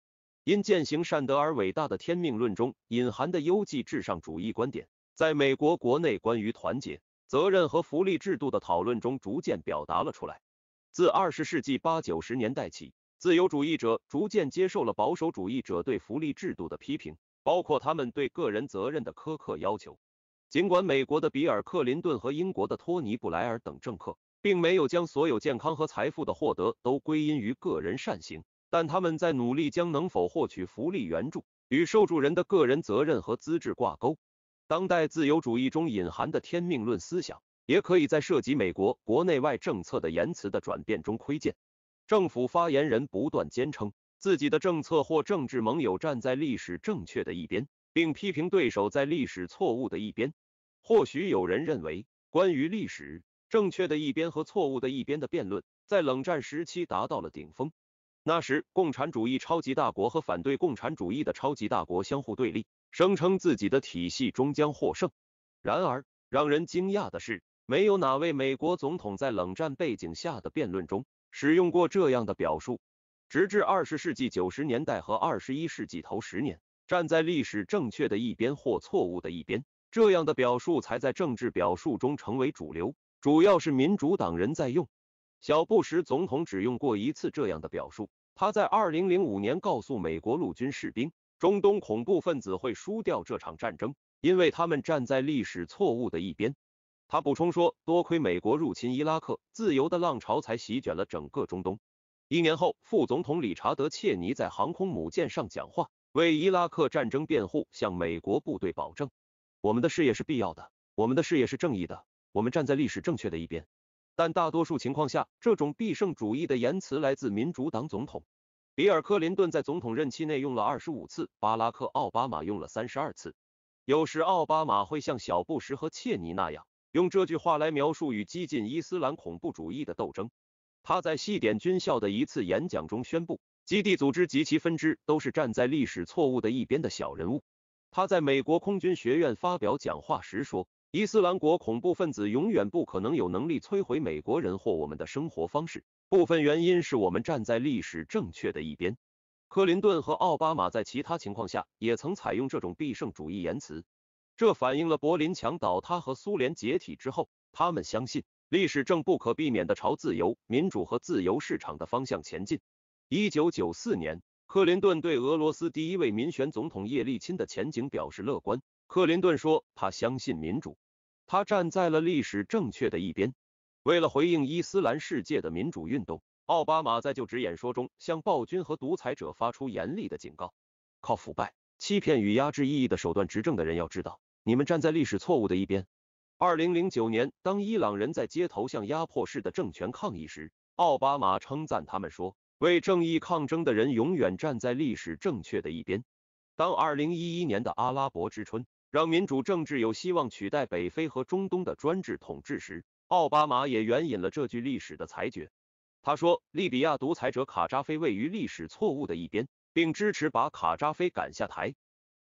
因践行善德而伟大的天命论中隐含的优绩至上主义观点，在美国国内关于团结、责任和福利制度的讨论中逐渐表达了出来。自二十世纪八九十年代起，自由主义者逐渐接受了保守主义者对福利制度的批评，包括他们对个人责任的苛刻要求。尽管美国的比尔·克林顿和英国的托尼·布莱尔等政客，并没有将所有健康和财富的获得都归因于个人善行。但他们在努力将能否获取福利援助与受助人的个人责任和资质挂钩。当代自由主义中隐含的天命论思想，也可以在涉及美国国内外政策的言辞的转变中窥见。政府发言人不断坚称自己的政策或政治盟友站在历史正确的一边，并批评对手在历史错误的一边。或许有人认为，关于历史正确的一边和错误的一边的辩论，在冷战时期达到了顶峰。那时，共产主义超级大国和反对共产主义的超级大国相互对立，声称自己的体系终将获胜。然而，让人惊讶的是，没有哪位美国总统在冷战背景下的辩论中使用过这样的表述。直至20世纪90年代和21世纪头十年，站在历史正确的一边或错误的一边这样的表述才在政治表述中成为主流，主要是民主党人在用。小布什总统只用过一次这样的表述。他在二零零五年告诉美国陆军士兵，中东恐怖分子会输掉这场战争，因为他们站在历史错误的一边。他补充说，多亏美国入侵伊拉克，自由的浪潮才席卷了整个中东。一年后，副总统理查德·切尼在航空母舰上讲话，为伊拉克战争辩护，向美国部队保证：“我们的事业是必要的，我们的事业是正义的，我们站在历史正确的一边。”但大多数情况下，这种必胜主义的言辞来自民主党总统。比尔·克林顿在总统任期内用了二十五次，巴拉克·奥巴马用了三十二次。有时奥巴马会像小布什和切尼那样，用这句话来描述与激进伊斯兰恐怖主义的斗争。他在西点军校的一次演讲中宣布，基地组织及其分支都是站在历史错误的一边的小人物。他在美国空军学院发表讲话时说。伊斯兰国恐怖分子永远不可能有能力摧毁美国人或我们的生活方式。部分原因是我们站在历史正确的一边。克林顿和奥巴马在其他情况下也曾采用这种必胜主义言辞，这反映了柏林墙倒塌和苏联解体之后，他们相信历史正不可避免地朝自由、民主和自由市场的方向前进。1994年，克林顿对俄罗斯第一位民选总统叶利钦的前景表示乐观。克林顿说，他相信民主，他站在了历史正确的一边。为了回应伊斯兰世界的民主运动，奥巴马在就职演说中向暴君和独裁者发出严厉的警告：靠腐败、欺骗与压制意义的手段执政的人，要知道，你们站在历史错误的一边。二零零九年，当伊朗人在街头向压迫式的政权抗议时，奥巴马称赞他们说：“为正义抗争的人永远站在历史正确的一边。”当二零一一年的阿拉伯之春。让民主政治有希望取代北非和中东的专制统治时，奥巴马也援引了这句历史的裁决。他说：“利比亚独裁者卡扎菲位于历史错误的一边，并支持把卡扎菲赶下台。”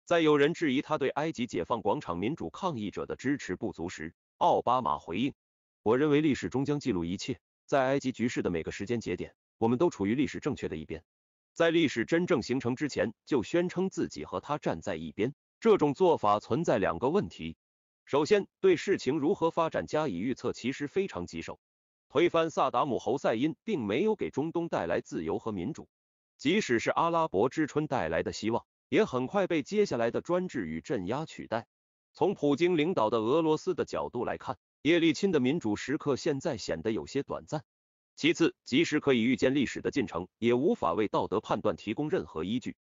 在有人质疑他对埃及解放广场民主抗议者的支持不足时，奥巴马回应：“我认为历史终将记录一切。在埃及局势的每个时间节点，我们都处于历史正确的一边。在历史真正形成之前，就宣称自己和他站在一边。”这种做法存在两个问题：首先，对事情如何发展加以预测其实非常棘手。推翻萨达姆侯赛因并没有给中东带来自由和民主，即使是阿拉伯之春带来的希望，也很快被接下来的专制与镇压取代。从普京领导的俄罗斯的角度来看，叶利钦的民主时刻现在显得有些短暂。其次，即使可以预见历史的进程，也无法为道德判断提供任何依据。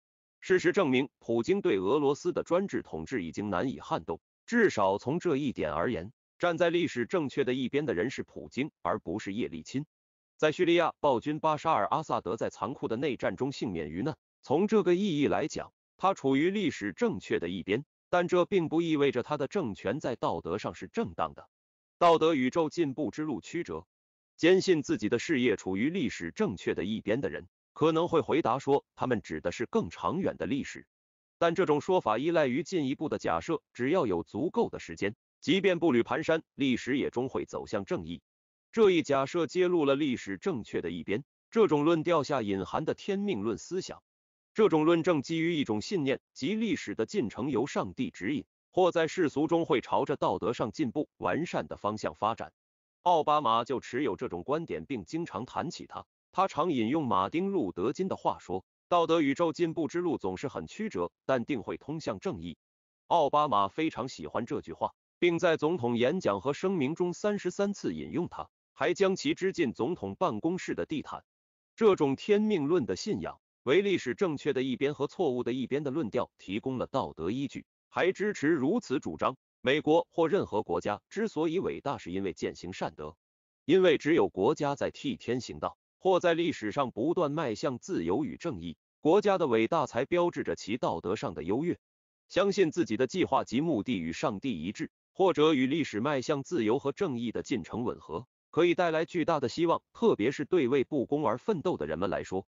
事实证明，普京对俄罗斯的专制统治已经难以撼动。至少从这一点而言，站在历史正确的一边的人是普京，而不是叶利钦。在叙利亚，暴君巴沙尔阿萨德在残酷的内战中幸免于难。从这个意义来讲，他处于历史正确的一边。但这并不意味着他的政权在道德上是正当的。道德宇宙进步之路曲折。坚信自己的事业处于历史正确的一边的人。可能会回答说，他们指的是更长远的历史，但这种说法依赖于进一步的假设：只要有足够的时间，即便步履蹒跚，历史也终会走向正义。这一假设揭露了历史正确的一边。这种论调下隐含的天命论思想，这种论证基于一种信念，即历史的进程由上帝指引，或在世俗中会朝着道德上进步、完善的方向发展。奥巴马就持有这种观点，并经常谈起他。他常引用马丁·路德金的话说：“道德宇宙进步之路总是很曲折，但定会通向正义。”奥巴马非常喜欢这句话，并在总统演讲和声明中三十三次引用它，还将其织进总统办公室的地毯。这种天命论的信仰，为历史正确的一边和错误的一边的论调提供了道德依据，还支持如此主张：美国或任何国家之所以伟大，是因为践行善德，因为只有国家在替天行道。或在历史上不断迈向自由与正义，国家的伟大才标志着其道德上的优越。相信自己的计划及目的与上帝一致，或者与历史迈向自由和正义的进程吻合，可以带来巨大的希望，特别是对为不公而奋斗的人们来说。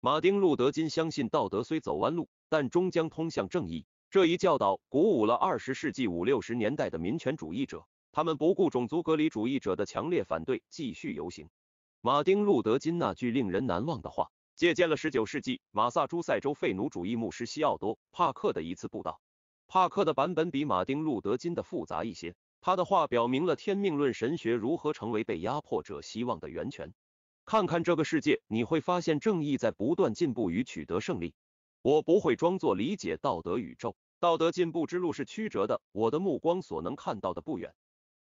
马丁·路德·金相信，道德虽走弯路，但终将通向正义。这一教导鼓舞了二十世纪五六十年代的民权主义者，他们不顾种族隔离主义者的强烈反对，继续游行。马丁·路德金那句令人难忘的话，借鉴了19世纪马萨诸塞州废奴主义牧师西奥多·帕克的一次布道。帕克的版本比马丁·路德金的复杂一些。他的话表明了天命论神学如何成为被压迫者希望的源泉。看看这个世界，你会发现正义在不断进步与取得胜利。我不会装作理解道德宇宙，道德进步之路是曲折的。我的目光所能看到的不远。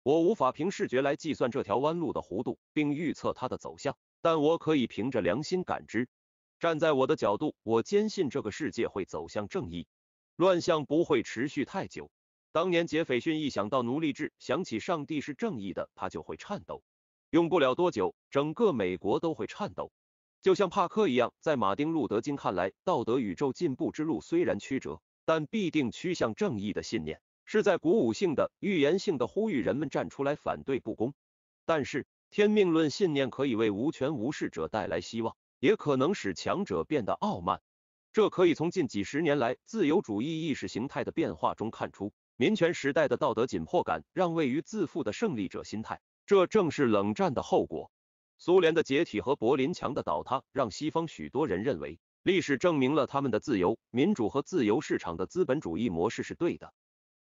我无法凭视觉来计算这条弯路的弧度，并预测它的走向，但我可以凭着良心感知。站在我的角度，我坚信这个世界会走向正义，乱象不会持续太久。当年杰斐逊一想到奴隶制，想起上帝是正义的，他就会颤抖。用不了多久，整个美国都会颤抖，就像帕克一样。在马丁·路德·金看来，道德宇宙进步之路虽然曲折，但必定趋向正义的信念。是在鼓舞性的、预言性的呼吁人们站出来反对不公。但是，天命论信念可以为无权无势者带来希望，也可能使强者变得傲慢。这可以从近几十年来自由主义意识形态的变化中看出。民权时代的道德紧迫感让位于自负的胜利者心态，这正是冷战的后果。苏联的解体和柏林墙的倒塌让西方许多人认为，历史证明了他们的自由、民主和自由市场的资本主义模式是对的。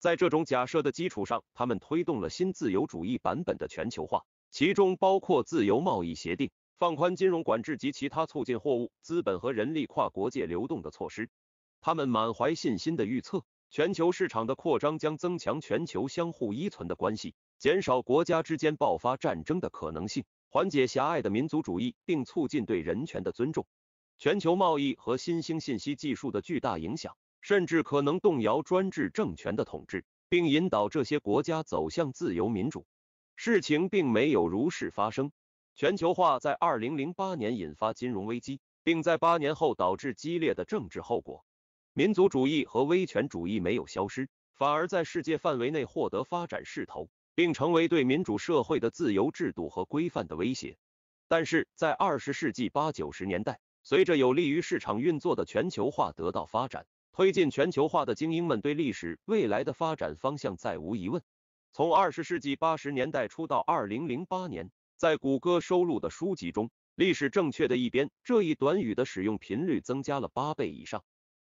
在这种假设的基础上，他们推动了新自由主义版本的全球化，其中包括自由贸易协定、放宽金融管制及其他促进货物、资本和人力跨国界流动的措施。他们满怀信心的预测，全球市场的扩张将增强全球相互依存的关系，减少国家之间爆发战争的可能性，缓解狭隘的民族主义，并促进对人权的尊重。全球贸易和新兴信息技术的巨大影响。甚至可能动摇专制政权的统治，并引导这些国家走向自由民主。事情并没有如是发生。全球化在2008年引发金融危机，并在八年后导致激烈的政治后果。民族主义和威权主义没有消失，反而在世界范围内获得发展势头，并成为对民主社会的自由制度和规范的威胁。但是在20世纪八九十年代，随着有利于市场运作的全球化得到发展。推进全球化的精英们对历史未来的发展方向再无疑问。从二十世纪八十年代初到二零零八年，在谷歌收录的书籍中，“历史正确的一边”这一短语的使用频率增加了八倍以上。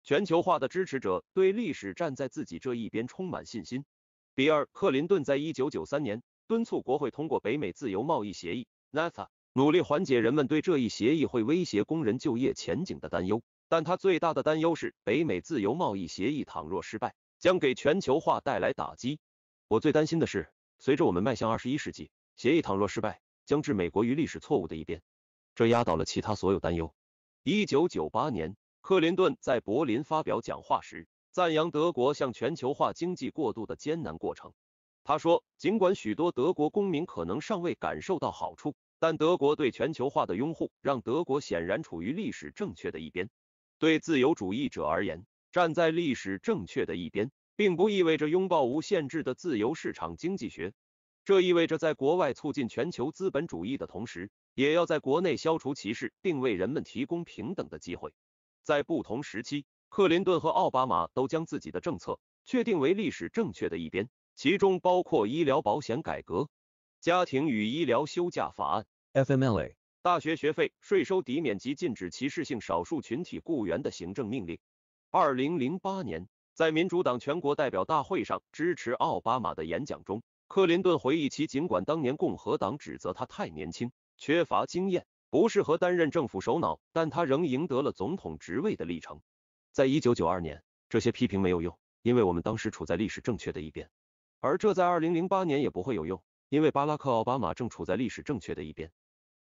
全球化的支持者对历史站在自己这一边充满信心。比尔·克林顿在一九九三年敦促国会通过北美自由贸易协议 （NAFTA），努力缓解人们对这一协议会威胁工人就业前景的担忧。但他最大的担忧是，北美自由贸易协议倘若失败，将给全球化带来打击。我最担心的是，随着我们迈向二十一世纪，协议倘若失败，将置美国于历史错误的一边。这压倒了其他所有担忧。一九九八年，克林顿在柏林发表讲话时，赞扬德国向全球化经济过渡的艰难过程。他说，尽管许多德国公民可能尚未感受到好处，但德国对全球化的拥护，让德国显然处于历史正确的一边。对自由主义者而言，站在历史正确的一边，并不意味着拥抱无限制的自由市场经济学。这意味着在国外促进全球资本主义的同时，也要在国内消除歧视，并为人们提供平等的机会。在不同时期，克林顿和奥巴马都将自己的政策确定为历史正确的一边，其中包括医疗保险改革、家庭与医疗休假法案 （FMLA）。大学学费、税收抵免及禁止歧视性少数群体雇员的行政命令。二零零八年，在民主党全国代表大会上支持奥巴马的演讲中，克林顿回忆其尽管当年共和党指责他太年轻、缺乏经验，不适合担任政府首脑，但他仍赢得了总统职位的历程。在一九九二年，这些批评没有用，因为我们当时处在历史正确的一边，而这在二零零八年也不会有用，因为巴拉克奥巴马正处在历史正确的一边。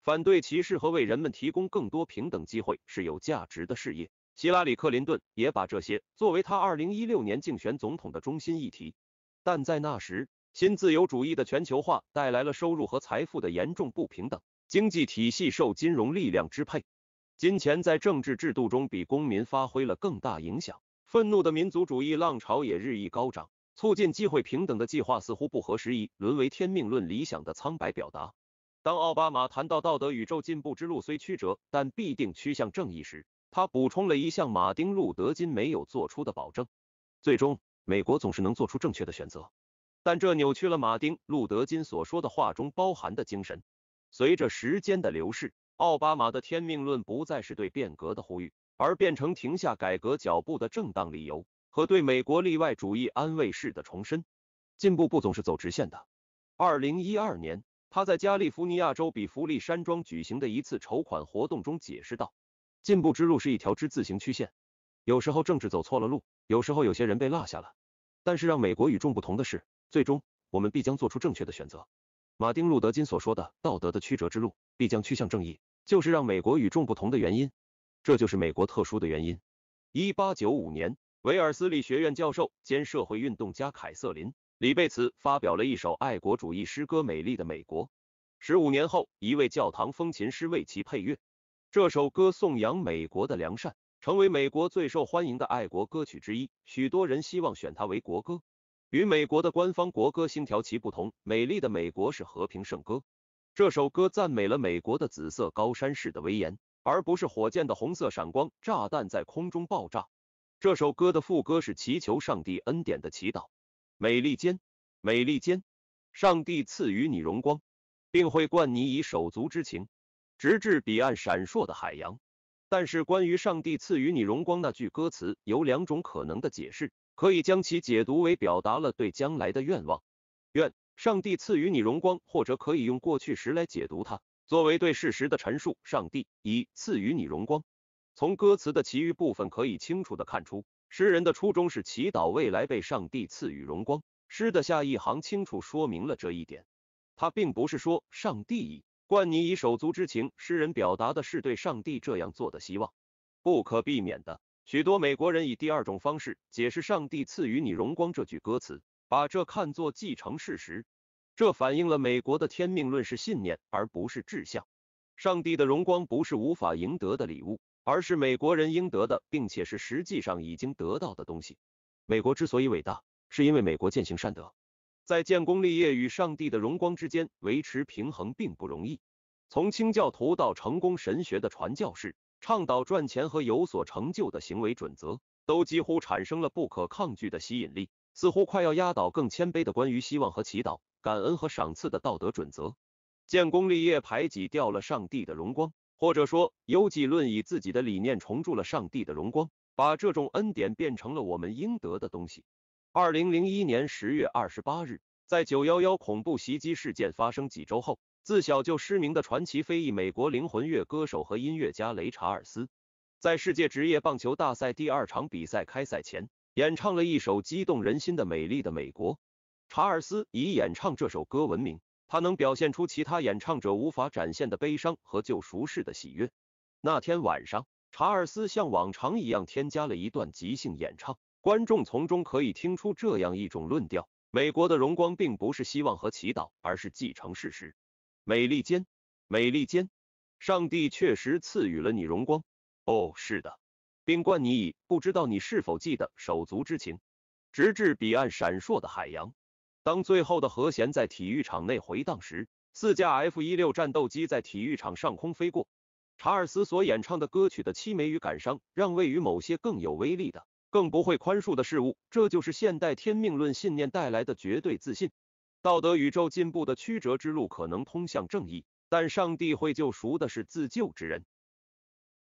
反对歧视和为人们提供更多平等机会是有价值的事业。希拉里·克林顿也把这些作为他2016年竞选总统的中心议题。但在那时，新自由主义的全球化带来了收入和财富的严重不平等，经济体系受金融力量支配，金钱在政治制度中比公民发挥了更大影响。愤怒的民族主义浪潮也日益高涨，促进机会平等的计划似乎不合时宜，沦为天命论理想的苍白表达。当奥巴马谈到道德宇宙进步之路虽曲折，但必定趋向正义时，他补充了一项马丁·路德·金没有做出的保证：最终，美国总是能做出正确的选择。但这扭曲了马丁·路德·金所说的话中包含的精神。随着时间的流逝，奥巴马的天命论不再是对变革的呼吁，而变成停下改革脚步的正当理由和对美国例外主义安慰式的重申。进步不总是走直线的。二零一二年。他在加利福尼亚州比弗利山庄举行的一次筹款活动中解释道：“进步之路是一条之字形曲线，有时候政治走错了路，有时候有些人被落下了。但是让美国与众不同的是，最终我们必将做出正确的选择。”马丁·路德·金所说的“道德的曲折之路必将趋向正义”，就是让美国与众不同的原因。这就是美国特殊的原因。一八九五年，韦尔斯利学院教授兼社会运动家凯瑟琳。李贝茨发表了一首爱国主义诗歌《美丽的美国》。十五年后，一位教堂风琴师为其配乐。这首歌颂扬美国的良善，成为美国最受欢迎的爱国歌曲之一。许多人希望选它为国歌。与美国的官方国歌《星条旗》不同，《美丽的美国》是和平圣歌。这首歌赞美了美国的紫色高山式的威严，而不是火箭的红色闪光、炸弹在空中爆炸。这首歌的副歌是祈求上帝恩典的祈祷。美利坚，美利坚，上帝赐予你荣光，并会冠你以手足之情，直至彼岸闪烁的海洋。但是，关于上帝赐予你荣光那句歌词，有两种可能的解释，可以将其解读为表达了对将来的愿望，愿上帝赐予你荣光；或者可以用过去时来解读它，作为对事实的陈述，上帝已赐予你荣光。从歌词的其余部分可以清楚地看出。诗人的初衷是祈祷未来被上帝赐予荣光。诗的下一行清楚说明了这一点。他并不是说上帝以冠你以手足之情，诗人表达的是对上帝这样做的希望。不可避免的，许多美国人以第二种方式解释“上帝赐予你荣光”这句歌词，把这看作既成事实。这反映了美国的天命论是信念，而不是志向。上帝的荣光不是无法赢得的礼物。而是美国人应得的，并且是实际上已经得到的东西。美国之所以伟大，是因为美国践行善德，在建功立业与上帝的荣光之间维持平衡并不容易。从清教徒到成功神学的传教士，倡导赚钱和有所成就的行为准则，都几乎产生了不可抗拒的吸引力，似乎快要压倒更谦卑的关于希望和祈祷、感恩和赏赐的道德准则。建功立业排挤掉了上帝的荣光。或者说，优绩论以自己的理念重铸了上帝的荣光，把这种恩典变成了我们应得的东西。二零零一年十月二十八日，在九幺幺恐怖袭击事件发生几周后，自小就失明的传奇非裔美国灵魂乐歌手和音乐家雷·查尔斯，在世界职业棒球大赛第二场比赛开赛前，演唱了一首激动人心的《美丽的美国》。查尔斯以演唱这首歌闻名。他能表现出其他演唱者无法展现的悲伤和救赎式的喜悦。那天晚上，查尔斯像往常一样添加了一段即兴演唱，观众从中可以听出这样一种论调：美国的荣光并不是希望和祈祷，而是继承事实。美利坚，美利坚，上帝确实赐予了你荣光。哦，是的，冰冠，你以不知道你是否记得手足之情，直至彼岸闪烁的海洋。当最后的和弦在体育场内回荡时，四架 F-16 战斗机在体育场上空飞过。查尔斯所演唱的歌曲的凄美与感伤，让位于某些更有威力的、更不会宽恕的事物。这就是现代天命论信念带来的绝对自信。道德宇宙进步的曲折之路可能通向正义，但上帝会救赎的是自救之人。